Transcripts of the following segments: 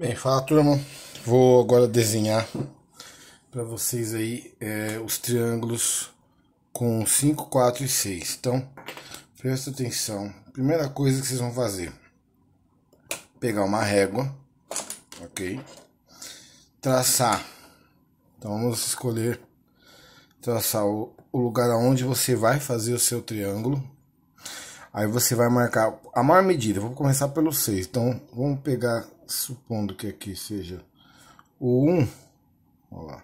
Bem, fala turma, vou agora desenhar para vocês aí é, os triângulos com 5, 4 e 6. Então, presta atenção, primeira coisa que vocês vão fazer, pegar uma régua, ok? Traçar, então vamos escolher, traçar o, o lugar aonde você vai fazer o seu triângulo, Aí você vai marcar a maior medida. Vou começar pelo 6. Então vamos pegar, supondo que aqui seja o 1. Olha lá.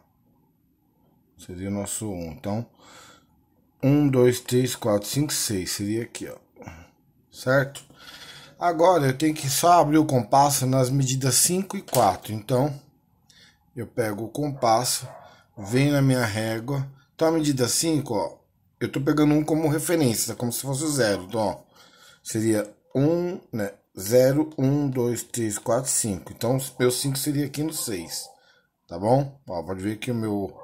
Seria o nosso 1. Então 1, 2, 3, 4, 5, 6. Seria aqui, ó. Certo? Agora eu tenho que só abrir o compasso nas medidas 5 e 4. Então eu pego o compasso, venho na minha régua. Então a medida 5, ó, eu tô pegando um como referência, tá? como se fosse o zero. Então, ó, seria 1, né? 0, 1, 2, 3, 4, 5. Então, meu 5 seria aqui no 6. Tá bom? Ó, pode ver que o meu...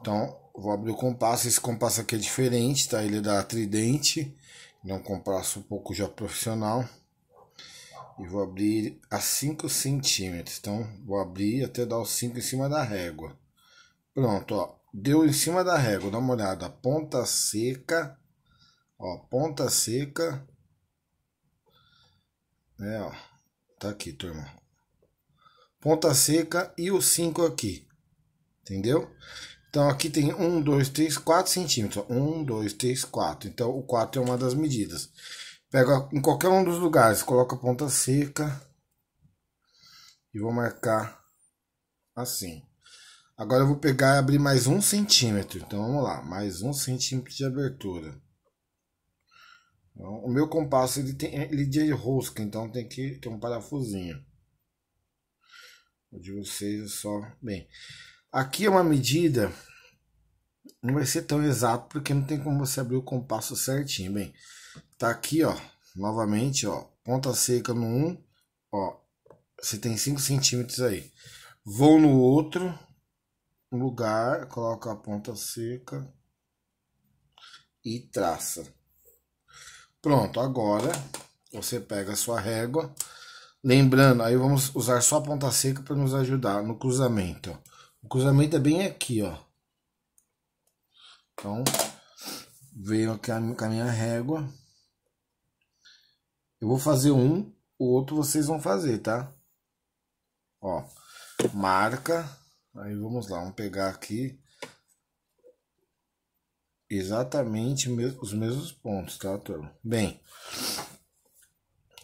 Então, vou abrir o compasso. Esse compasso aqui é diferente, tá? Ele é da Tridente. Ele é um compasso um pouco já profissional. E vou abrir a 5 centímetros. Então, vou abrir até dar o 5 em cima da régua. Pronto, ó. Deu em cima da régua. Dá uma olhada. Ponta seca. Ó, ponta seca né, ó. Tá aqui, turma. Ponta seca e o 5 aqui. Entendeu? Então aqui tem 1, 2, 3, 4 centímetros. 1, 2, 3, 4. Então o 4 é uma das medidas. Pega em qualquer um dos lugares, coloca a ponta seca e vou marcar assim. Agora eu vou pegar e abrir mais um centímetro. Então vamos lá, mais um centímetro de abertura. Então, o meu compasso ele tem ele é de rosca, então tem que ter um parafusinho. O de vocês é só. Bem, aqui é uma medida. Não vai ser tão exato porque não tem como você abrir o compasso certinho. Bem, tá aqui ó, novamente ó, ponta seca no 1, um, ó, você tem 5 centímetros aí. Vou no outro lugar, coloco a ponta seca e traça. Pronto, agora você pega a sua régua. Lembrando, aí vamos usar só a ponta seca para nos ajudar no cruzamento. O cruzamento é bem aqui, ó. Então, veio aqui com a minha régua. Eu vou fazer um, o outro vocês vão fazer, tá? Ó, marca. Aí vamos lá, vamos pegar aqui exatamente os mesmos pontos, tá, turma? Bem,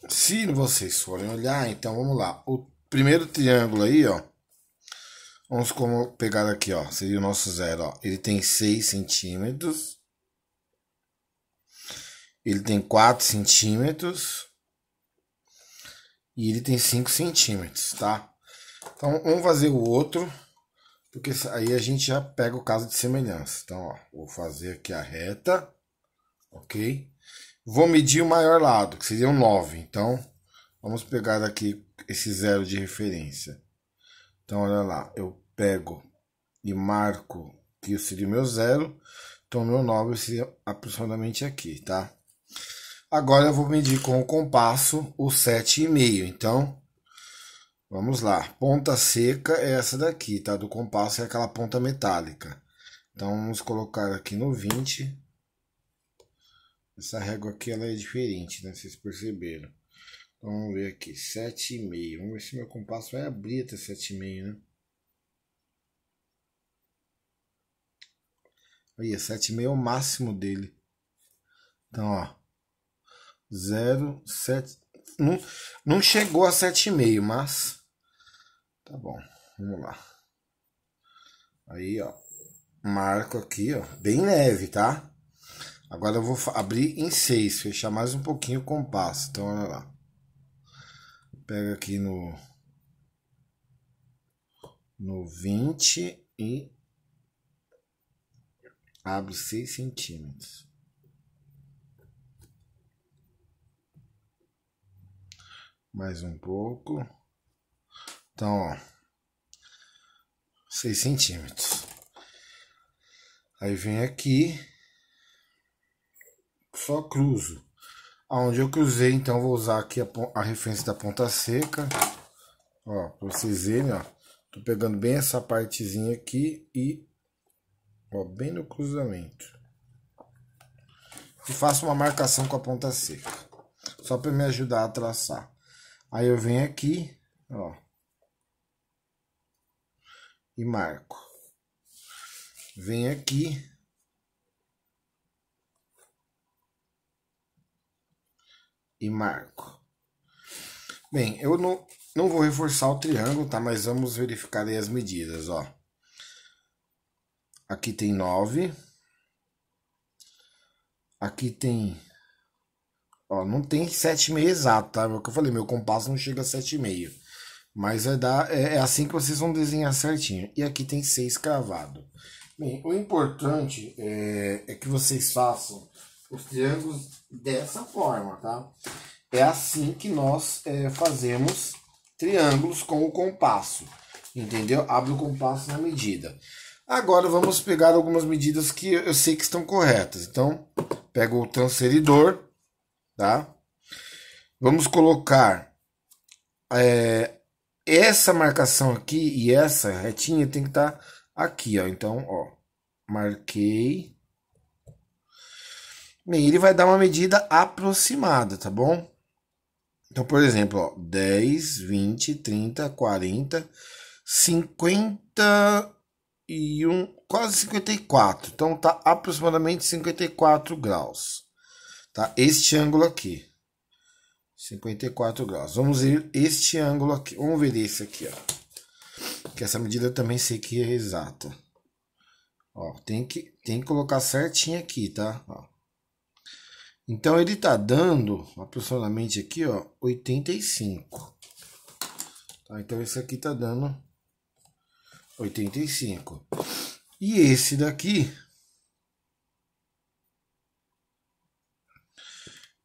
se vocês forem olhar, então vamos lá. O primeiro triângulo aí, ó. Vamos como pegar aqui, ó. Seria o nosso zero, ó. Ele tem 6 centímetros. Ele tem 4 centímetros. E ele tem 5 centímetros, tá? Então, vamos fazer o outro. Porque aí a gente já pega o caso de semelhança. Então, ó, vou fazer aqui a reta, ok? Vou medir o maior lado, que seria o um 9. Então, vamos pegar aqui esse zero de referência. Então, olha lá, eu pego e marco que seria meu zero. Então, meu 9 seria aproximadamente aqui, tá? Agora eu vou medir com o compasso o 7,5. Então, Vamos lá. Ponta seca é essa daqui, tá? Do compasso é aquela ponta metálica. Então, vamos colocar aqui no 20. Essa régua aqui, ela é diferente, né? Vocês perceberam. Então, vamos ver aqui. 7,5. Vamos ver se meu compasso vai abrir até 7,5, né? Aí, 7,5 é, é o máximo dele. Então, ó. 0, 7 não, não chegou a 7,5, mas. Tá bom, vamos lá. Aí, ó. Marco aqui, ó. Bem leve, tá? Agora eu vou abrir em 6, fechar mais um pouquinho o compasso. Então, olha lá. Pega aqui no. No 20 e. Abre 6 centímetros. Mais um pouco. Então, ó. 6 centímetros. Aí vem aqui. Só cruzo. Aonde eu cruzei, então, vou usar aqui a, a referência da ponta seca. Ó, pra vocês verem, ó. Tô pegando bem essa partezinha aqui e... Ó, bem no cruzamento e faço uma marcação com a ponta seca, só para me ajudar a traçar. Aí eu venho aqui, ó. E marco. Venho aqui. E marco. Bem, eu não, não vou reforçar o triângulo, tá? Mas vamos verificar aí as medidas, ó. Aqui tem 9. Aqui tem Ó, não tem 7,5 exato, tá? É o que eu falei, meu compasso não chega a 7,5. Mas é, da, é, é, assim que vocês vão desenhar certinho. E aqui tem 6 cravado. Bem, o importante é, é que vocês façam os triângulos dessa forma, tá? É assim que nós é, fazemos triângulos com o compasso, entendeu? Abre o compasso na medida. Agora vamos pegar algumas medidas que eu sei que estão corretas. Então, pego o transferidor tá? Vamos colocar é, essa marcação aqui e essa retinha tem que estar tá aqui, ó. Então, ó, marquei. Bem, ele vai dar uma medida aproximada, tá bom? Então, por exemplo, ó, 10, 20, 30, 40, 51, quase 54. Então, tá aproximadamente 54 graus. Tá? Este ângulo aqui. 54 graus. Vamos ver este ângulo aqui. Vamos ver esse aqui, ó. Que essa medida eu também sei que é exata. Ó, tem que, tem que colocar certinho aqui, tá? Ó. Então ele tá dando aproximadamente aqui, ó, 85. Tá? Então esse aqui tá dando 85. E esse daqui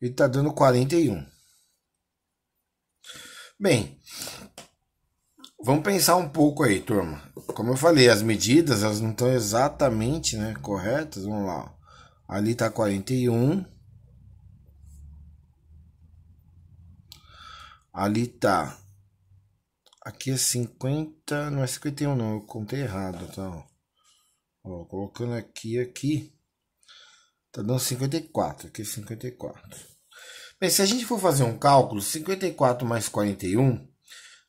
e tá dando 41. Bem, vamos pensar um pouco aí, turma. Como eu falei, as medidas elas não estão exatamente né, corretas. Vamos lá. Ali tá 41. Ali tá. Aqui é 50. Não é 51, não. Eu contei errado. Então, ó, colocando aqui aqui. Tá dando 54. Aqui é 54. Bem, se a gente for fazer um cálculo, 54 mais 41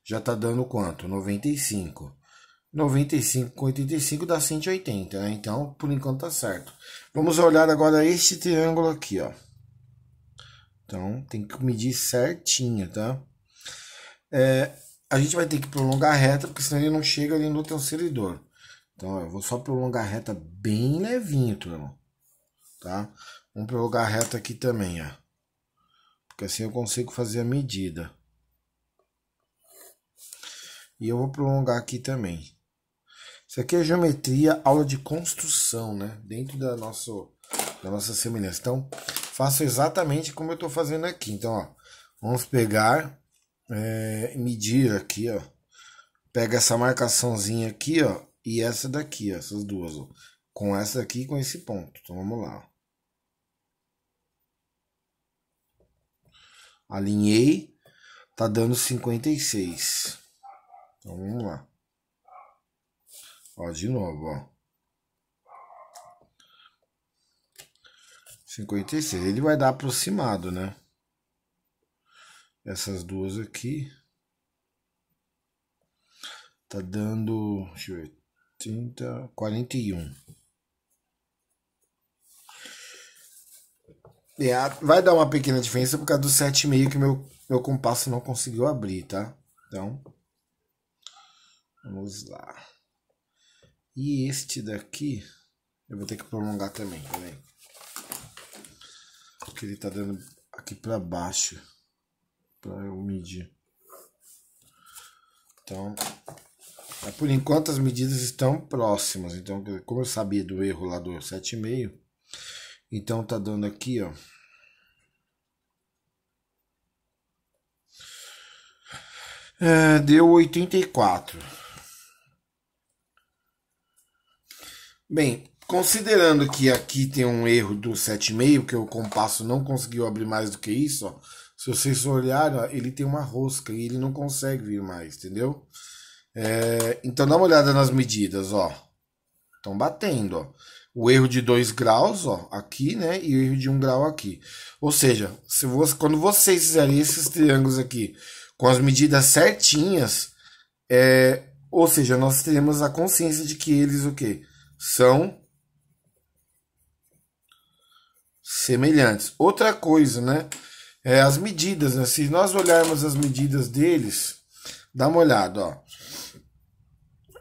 já está dando quanto? 95. 95 com 85 dá 180, né? Então, por enquanto está certo. Vamos olhar agora este triângulo aqui, ó. Então, tem que medir certinho, tá? É, a gente vai ter que prolongar a reta, porque senão ele não chega ali no transferidor. Então, eu vou só prolongar a reta bem levinho, turma. Tá? Vamos prolongar a reta aqui também, ó porque assim eu consigo fazer a medida. E eu vou prolongar aqui também. Isso aqui é geometria, aula de construção, né? Dentro da, nosso, da nossa semelhança. Então, faço exatamente como eu estou fazendo aqui. Então, ó, vamos pegar, é, medir aqui, ó. Pega essa marcaçãozinha aqui, ó, e essa daqui, ó, essas duas, ó. Com essa aqui e com esse ponto. Então, vamos lá, ó. Alinhei, tá dando 56. Então vamos lá. Ó, de novo, ó. 56. Ele vai dar aproximado, né? Essas duas aqui. Tá dando. Deixa eu ver. 30. 41. É, vai dar uma pequena diferença por causa do 7,5 que meu, meu compasso não conseguiu abrir, tá? Então, vamos lá. E este daqui, eu vou ter que prolongar também, peraí. Porque ele tá dando aqui pra baixo, pra eu medir. Então, por enquanto as medidas estão próximas. Então, como eu sabia do erro lá do 7,5 então tá dando aqui, ó. É, deu 84. Bem, considerando que aqui tem um erro do 7,5, que o compasso não conseguiu abrir mais do que isso, ó, se vocês olharem, ó, ele tem uma rosca e ele não consegue vir mais, entendeu? É, então dá uma olhada nas medidas, ó. Estão batendo, ó o erro de 2 graus ó, aqui, né? E o erro de 1 um grau aqui. Ou seja, se você, quando vocês fizerem esses triângulos aqui com as medidas certinhas, é, ou seja, nós teremos a consciência de que eles o quê? São semelhantes. Outra coisa, né? É as medidas, né? Se nós olharmos as medidas deles, dá uma olhada, ó.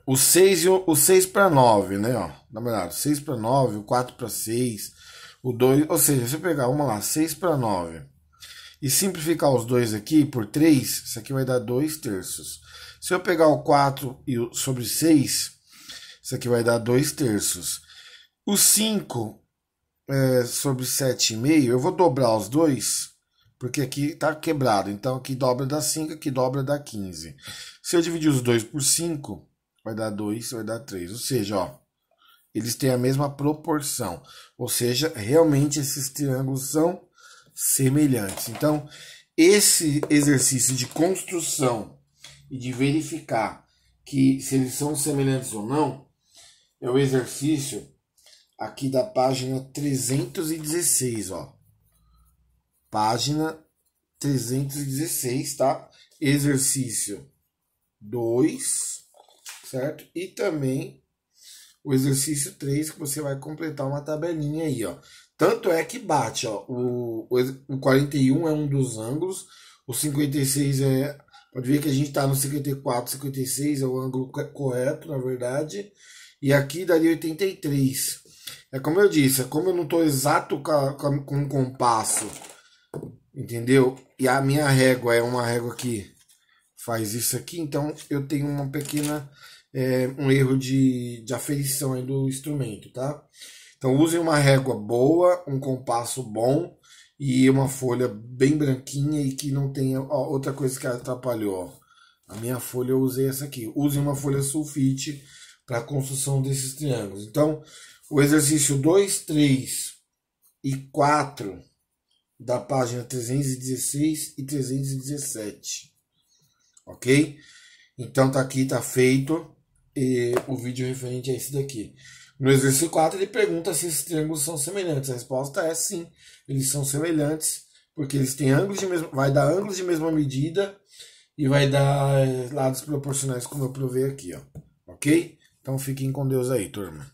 O 6 e o 6 para 9, né, ó. Na verdade, 6 para 9, o 4 para 6, o 2, ou seja, se eu pegar uma lá, 6 para 9 e simplificar os dois aqui por 3, isso aqui vai dar 2 terços. Se eu pegar o 4 sobre 6, isso aqui vai dar 2 terços. O 5 é, sobre 7,5, eu vou dobrar os dois, porque aqui está quebrado. Então, aqui dobra dá 5, aqui dobra dá 15. Se eu dividir os dois por 5, vai dar 2, vai dar 3. Ou seja, ó, eles têm a mesma proporção. Ou seja, realmente esses triângulos são semelhantes. Então, esse exercício de construção e de verificar que se eles são semelhantes ou não, é o exercício aqui da página 316, ó. Página 316, tá? Exercício 2 certo? E também o exercício 3, que você vai completar uma tabelinha aí, ó. Tanto é que bate, ó. O, o 41 é um dos ângulos, o 56 é. Pode ver que a gente tá no 54, 56 é o ângulo correto, na verdade. E aqui daria 83. É como eu disse, é como eu não estou exato com o compasso, entendeu? E a minha régua é uma régua que faz isso aqui, então eu tenho uma pequena é, um erro de, de aferição aí do instrumento, tá? Então usem uma régua boa, um compasso bom e uma folha bem branquinha e que não tenha ó, outra coisa que atrapalhou. Ó. A minha folha eu usei essa aqui. Usem uma folha sulfite para a construção desses triângulos. Então, o exercício 2, 3 e 4 da página 316 e 317. OK? Então tá aqui, tá feito. E o vídeo referente a esse daqui. No exercício 4, ele pergunta se esses triângulos são semelhantes. A resposta é sim, eles são semelhantes, porque eles têm ângulos de mesma, vai dar ângulos de mesma medida e vai dar eh, lados proporcionais, como eu provei aqui, ó. Ok? Então fiquem com Deus aí, turma.